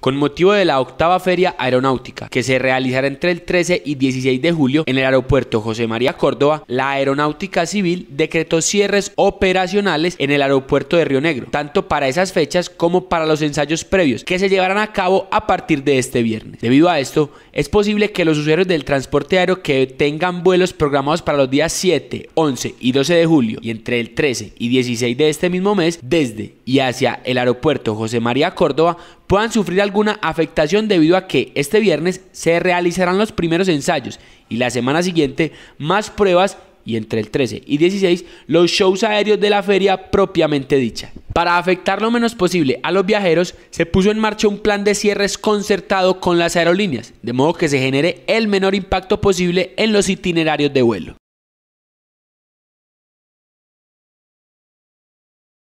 con motivo de la octava feria aeronáutica que se realizará entre el 13 y 16 de julio en el aeropuerto José María Córdoba, la aeronáutica civil decretó cierres operacionales en el aeropuerto de Río Negro, tanto para esas fechas como para los ensayos previos que se llevarán a cabo a partir de este viernes. Debido a esto, es posible que los usuarios del transporte aéreo que tengan vuelos programados para los días 7, 11 y 12 de julio y entre el 13 y 16 de este mismo mes desde y hacia el aeropuerto José María Córdoba puedan sufrir alguna afectación debido a que este viernes se realizarán los primeros ensayos y la semana siguiente más pruebas y entre el 13 y 16 los shows aéreos de la feria propiamente dicha. Para afectar lo menos posible a los viajeros, se puso en marcha un plan de cierres concertado con las aerolíneas, de modo que se genere el menor impacto posible en los itinerarios de vuelo.